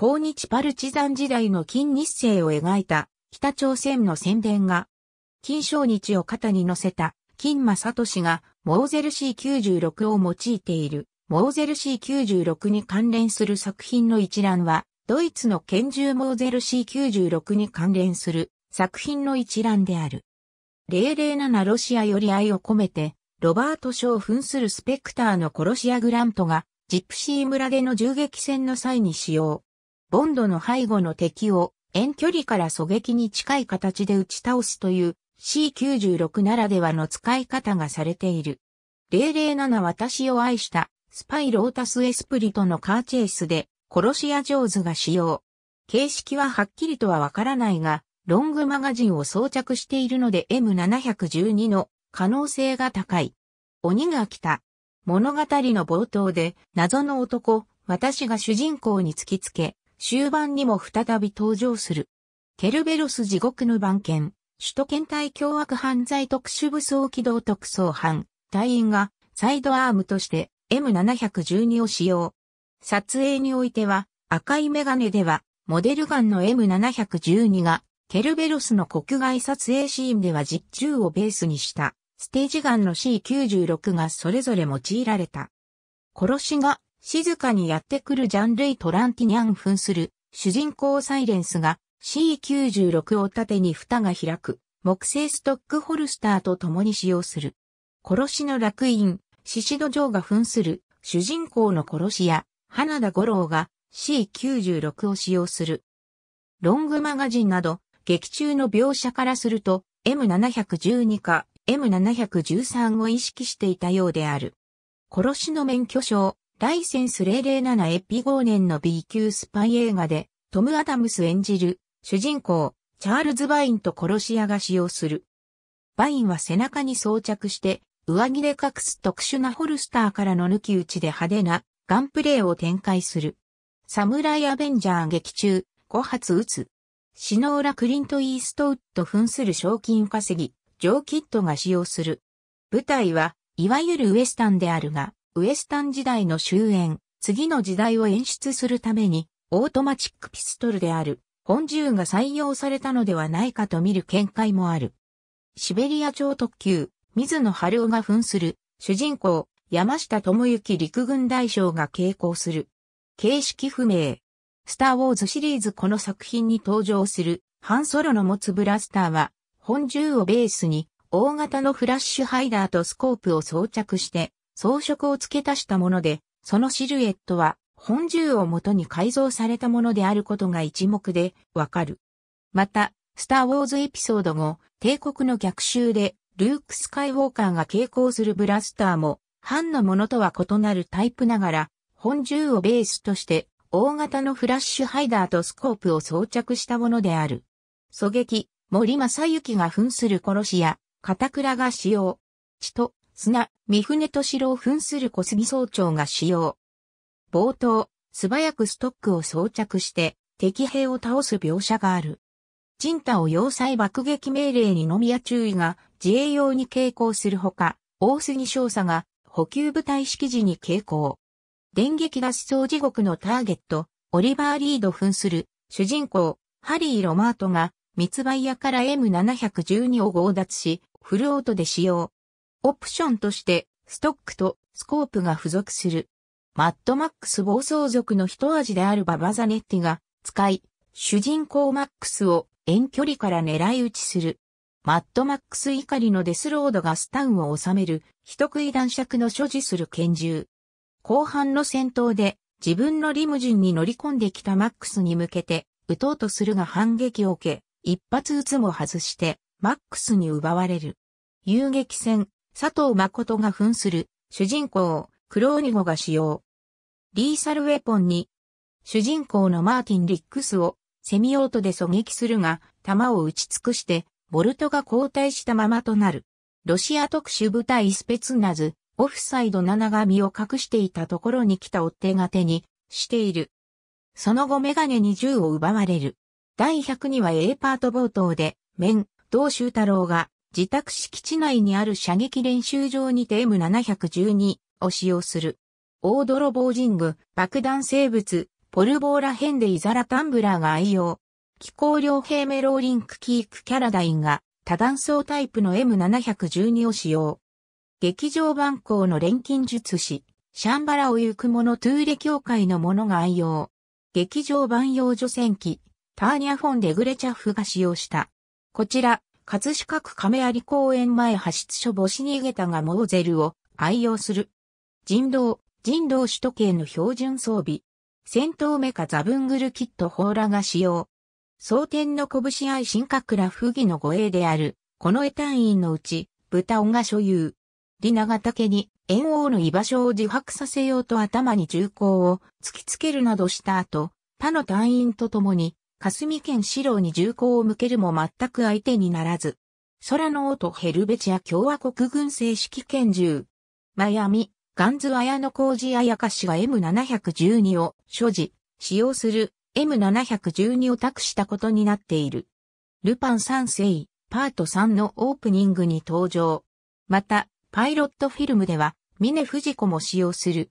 抗日パルチザン時代の金日成を描いた北朝鮮の宣伝が、金正日を肩に乗せた金正氏がモーゼル C96 を用いているモーゼル C96 に関連する作品の一覧は、ドイツの拳銃モーゼル C96 に関連する作品の一覧である。007ロシアより愛を込めて、ロバート賞扮するスペクターの殺し屋グラントが、ジプシー村での銃撃戦の際に使用。ボンドの背後の敵を遠距離から狙撃に近い形で打ち倒すという C96 ならではの使い方がされている。007私を愛したスパイロータスエスプリとのカーチェイスで殺し屋上手が使用。形式ははっきりとはわからないが、ロングマガジンを装着しているので M712 の可能性が高い。鬼が来た。物語の冒頭で謎の男、私が主人公に突きつけ、終盤にも再び登場する。ケルベロス地獄の番犬、首都圏対凶悪犯罪特殊武装機動特捜班、隊員がサイドアームとして M712 を使用。撮影においては赤いメガネではモデルガンの M712 がケルベロスの国外撮影シーンでは実銃をベースにしたステージガンの C96 がそれぞれ用いられた。殺しが静かにやってくるジャン・ルイ・トランティニャン扮する主人公サイレンスが C96 を盾に蓋が開く木製ストックホルスターと共に使用する。殺しの楽園、シシド・ジョーが扮する主人公の殺し屋、花田五郎が C96 を使用する。ロングマガジンなど、劇中の描写からすると、M712 か M713 を意識していたようである。殺しの免許証、ライセンス007エピゴーネンの B 級スパイ映画で、トム・アダムス演じる、主人公、チャールズ・バインと殺し屋が使用する。バインは背中に装着して、上着で隠す特殊なホルスターからの抜き打ちで派手なガンプレイを展開する。サムライ・アベンジャー劇中、5発撃つ。シノーラ・クリント・イーストウッド扮する賞金稼ぎ、ジョー・キッドが使用する。舞台は、いわゆるウエスタンであるが、ウエスタン時代の終焉、次の時代を演出するために、オートマチックピストルである、本銃が採用されたのではないかと見る見解もある。シベリア超特急、水野春夫が扮する、主人公、山下智之陸軍大将が傾向する。形式不明。スター・ウォーズシリーズこの作品に登場する、ハンソロの持つブラスターは、本銃をベースに、大型のフラッシュハイダーとスコープを装着して、装飾を付け足したもので、そのシルエットは本銃を元に改造されたものであることが一目でわかる。また、スター・ウォーズエピソード後、帝国の逆襲で、ルーク・スカイウォーカーが傾向するブラスターも、半のものとは異なるタイプながら、本銃をベースとして、大型のフラッシュハイダーとスコープを装着したものである。狙撃、森正幸が扮する殺し屋、片倉が使用。血と砂、三船敏郎扮する小杉総長が使用。冒頭、素早くストックを装着して、敵兵を倒す描写がある。人太を要塞爆撃命令にのみや注意が自衛用に傾向するほか、大杉少佐が補給部隊式時に傾向。電撃脱走地獄のターゲット、オリバー・リード扮する主人公、ハリー・ロマートが密売屋から M712 を強奪し、フルオートで使用。オプションとして、ストックとスコープが付属する。マッドマックス暴走族の一味であるババザネッティが使い、主人公マックスを遠距離から狙い撃ちする。マッドマックス怒りのデスロードがスタンを収める、人食い男爵の所持する拳銃。後半の戦闘で自分のリムジンに乗り込んできたマックスに向けて、撃とうとするが反撃を受け、一発撃つも外して、マックスに奪われる。遊撃戦、佐藤誠が扮する主人公、クローニゴが使用。リーサルウェポンに、主人公のマーティン・リックスをセミオートで狙撃するが、弾を打ち尽くして、ボルトが交代したままとなる。ロシア特殊部隊スペツナズ、オフサイド7が身を隠していたところに来た追っ手が手にしている。その後メガネに銃を奪われる。第102話 A パート冒頭で、メン、同修太郎が自宅敷地内にある射撃練習場にて M712 を使用する。大泥棒ング、爆弾生物、ポルボーラ編でイザラタンブラーが愛用。気候両平メローリンクキークキャラダインが多弾層タイプの M712 を使用。劇場版号の錬金術師、シャンバラを行く者トゥーレ協会のものが愛用。劇場版用除染機、ターニャフォンデグレチャフが使用した。こちら、葛飾区亀有公園前派出所母子逃げたがモーゼルを愛用する。人道、人道首都圏の標準装備。戦闘メカザブングルキットホーラが使用。蒼天の拳愛新格ら不義の護衛である、この絵単位のうち、豚尾が所有。リガタ竹に、猿王の居場所を自白させようと頭に銃口を突きつけるなどした後、他の隊員と共に霞県四郎に銃口を向けるも全く相手にならず。空の音ヘルベチア共和国軍正式拳銃。マイアミ、ガンズヤノ・コウジ・アヤカシが M712 を所持、使用する M712 を託したことになっている。ルパン三世、パート3のオープニングに登場。また、パイロットフィルムでは、ミネ・フジコも使用する。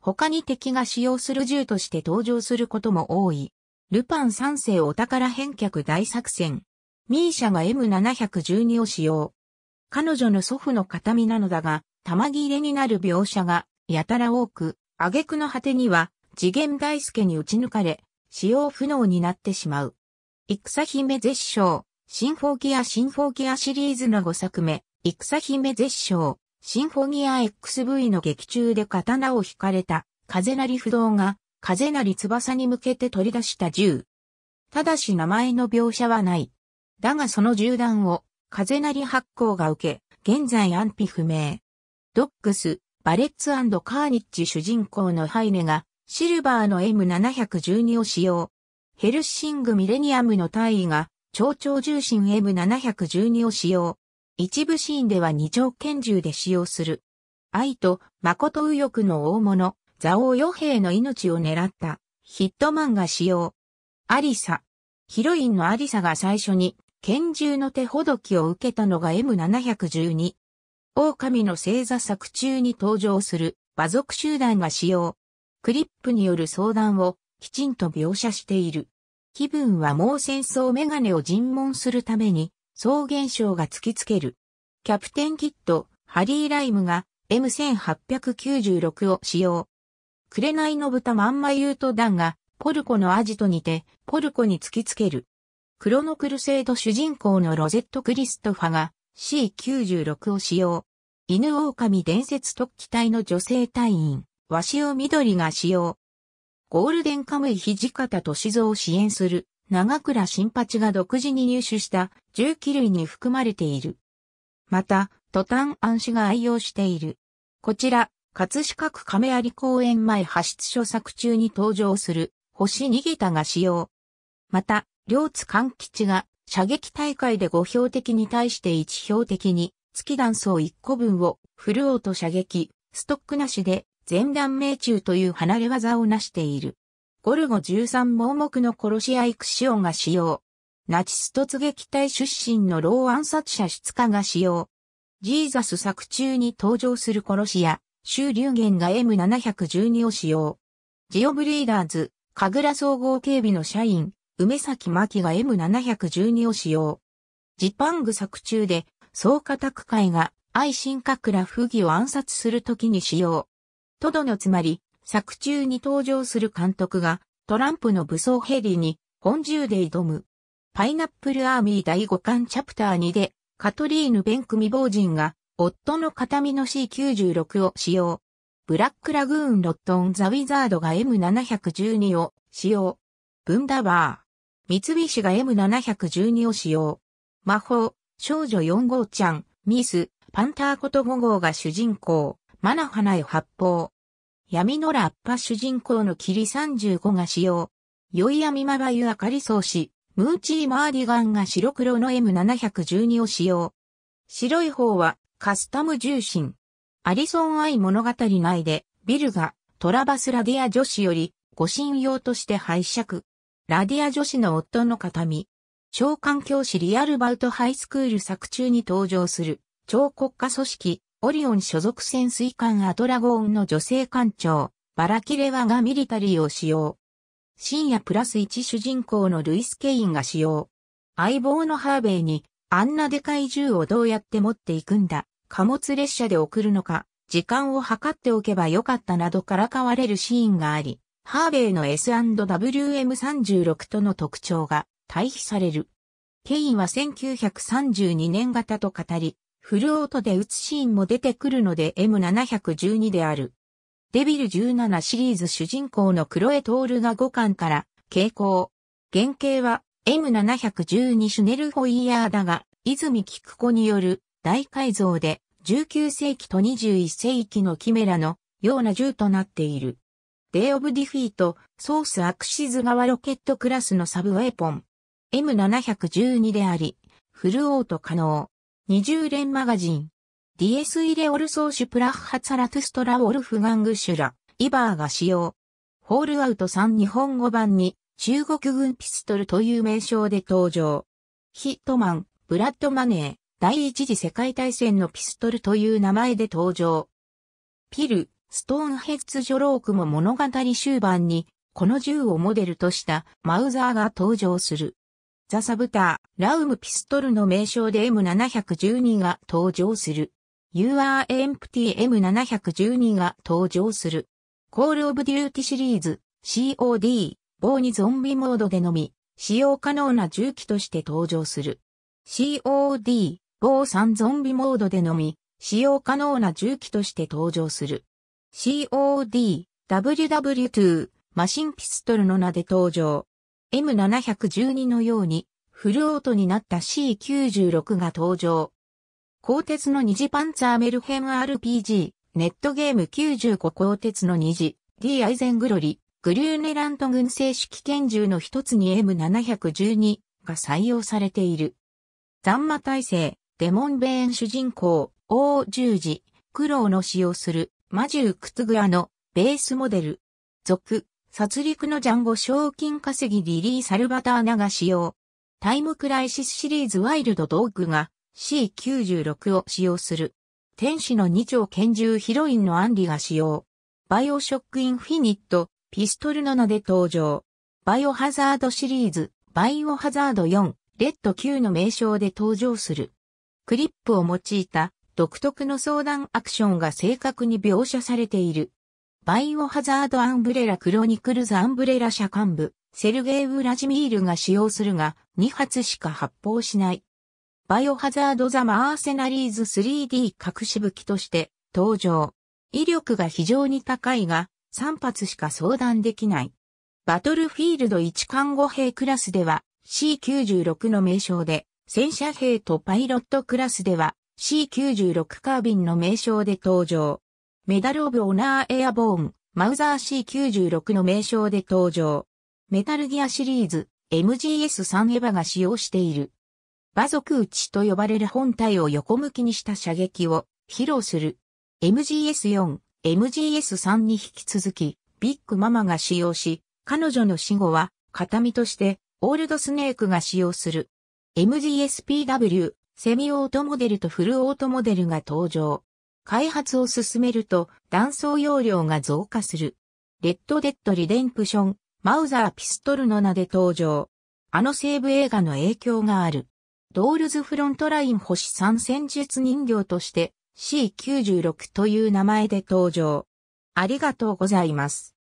他に敵が使用する銃として登場することも多い。ルパン三世お宝返却大作戦。ミーシャが M712 を使用。彼女の祖父の形見なのだが、玉切れになる描写がやたら多く、挙句の果てには次元大介に打ち抜かれ、使用不能になってしまう。戦姫絶唱、シンフォギアシンフォギアシリーズの5作目、戦姫絶唱、シンフォギア XV の劇中で刀を引かれた、風なり不動が風なり翼に向けて取り出した銃。ただし名前の描写はない。だがその銃弾を、風なり発行が受け、現在安否不明。ドックス、バレッツカーニッチ主人公のハイネが、シルバーの M712 を使用。ヘルシングミレニアムの大尉が、超長重心 M712 を使用。一部シーンでは二丁拳銃で使用する。愛と、誠右翼の大物、ザオウヨ兵の命を狙ったヒットマンが使用。アリサ。ヒロインのアリサが最初に拳銃の手ほどきを受けたのが M712。狼の星座作中に登場する馬族集団が使用。クリップによる相談をきちんと描写している。気分はもう戦争メガネを尋問するために、草原章が突きつける。キャプテンキット、ハリー・ライムが M1896 を使用。紅の豚まんま言うと団が、ポルコのアジトにて、ポルコに突きつける。クロノクルセイド主人公のロゼット・クリストファが C96 を使用。犬狼伝説特記隊の女性隊員、鷲尾緑が使用。ゴールデンカムイ土方歳三を支援する長倉新八が独自に入手した銃器類に含まれている。また、トタンアン氏が愛用している。こちら、葛飾区亀有公園前派出所作中に登場する星逃げたが使用。また、両津勘吉が射撃大会で5標的に対して1標的に月弾層1個分をフルオート射撃、ストックなしで全段命中という離れ技を成している。ゴルゴ13盲目の殺し合いクシオが使用。ナチス突撃隊出身の老暗殺者出家が使用。ジーザス作中に登場する殺し屋、周流源が M712 を使用。ジオブリーダーズ、神楽総合警備の社員、梅崎希が M712 を使用。ジパング作中で、総家宅会が愛心閣ら不義を暗殺するときに使用。トドのつまり、作中に登場する監督が、トランプの武装ヘリに、本銃で挑む。パイナップルアーミー第5巻チャプター2で、カトリーヌ・ベンク未亡人が、夫の形見の C96 を使用。ブラックラグーンロットンザウィザードが M712 を使用。ブンダバー。三菱が M712 を使用。魔法、少女4号ちゃん、ミス、パンターこと5号が主人公、マナハナへ発砲。闇のラッパ主人公の霧35が使用。宵闇まばゆあかり装し、ムーチーマーディガンが白黒の M712 を使用。白い方はカスタム重心。アリソンアイ物語内で、ビルがトラバスラディア女子より護身用として拝借。ラディア女子の夫の形見。超環境師リアルバウトハイスクール作中に登場する超国家組織オリオン所属潜水艦アドラゴーンの女性艦長バラキレワがミリタリーを使用。深夜プラス1主人公のルイス・ケインが使用。相棒のハーベイにあんなでかい銃をどうやって持っていくんだ貨物列車で送るのか、時間を計っておけばよかったなどからかわれるシーンがあり、ハーベイの S&WM36 との特徴が対比される。ケインは1932年型と語り、フルオートで打つシーンも出てくるので M712 である。デビル17シリーズ主人公のクロエトールが5巻から傾向。原型は M712 シュネルホイヤーだが、泉菊子による大改造で19世紀と21世紀のキメラのような銃となっている。デイオブディフィート、ソースアクシズ側ロケットクラスのサブウェポン。M712 であり、フルオート可能。20連マガジン。ディエスイレオルソーシュプラッハツラトゥストラオルフガングシュラ、イバーが使用。ホールアウト3日本語版に中国軍ピストルという名称で登場。ヒットマン、ブラッドマネー。第一次世界大戦のピストルという名前で登場。ピル、ストーンヘッズロークも物語終盤に、この銃をモデルとしたマウザーが登場する。ザ・サブター、ラウムピストルの名称で M712 が登場する。u r empty M712 が登場する。コールオブデューティシリーズ COD、棒にゾンビモードでのみ、使用可能な銃器として登場する。COD、5-3ゾンビモードでのみ、使用可能な銃器として登場する。COD、WW2、マシンピストルの名で登場。M712 のように、フルオートになった C96 が登場。鋼鉄の二次パンツァーメルヘム RPG、ネットゲーム95鋼鉄の二次、D アイゼングロリ、グリューネラント軍正式拳銃の一つに M712 が採用されている。残魔耐性、デモンベーン主人公、王十字、苦労の使用する、魔獣クトグアの、ベースモデル。続、殺戮のジャンゴ賞金稼ぎリリー・サルバターナが使用。タイムクライシスシリーズワイルドドッグが C96 を使用する。天使の二丁拳銃ヒロインのアンリが使用。バイオショックインフィニット、ピストル7で登場。バイオハザードシリーズ、バイオハザード4、レッド9の名称で登場する。クリップを用いた独特の相談アクションが正確に描写されている。バイオハザード・アンブレラ・クロニクルズ・アンブレラ社幹部、セルゲイ・ウラジミールが使用するが、2発しか発砲しない。バイオハザード・ザ・マーセナリーズ 3D 隠し武器として登場。威力が非常に高いが、3発しか相談できない。バトルフィールド1看護兵クラスでは C96 の名称で戦車兵とパイロットクラスでは C96 カービンの名称で登場。メダルオブオナーエアボーン、マウザー C96 の名称で登場。メタルギアシリーズ、MGS3 エヴァが使用している。馬族打ちと呼ばれる本体を横向きにした射撃を披露する。MGS4、MGS3 に引き続き、ビッグママが使用し、彼女の死後は、形見として、オールドスネークが使用する。MGSPW、セミオートモデルとフルオートモデルが登場。開発を進めると断層容量が増加する。レッドデッドリデンプション、マウザーピストルの名で登場。あの西部映画の影響がある。ドールズフロントライン星3戦術人形として C96 という名前で登場。ありがとうございます。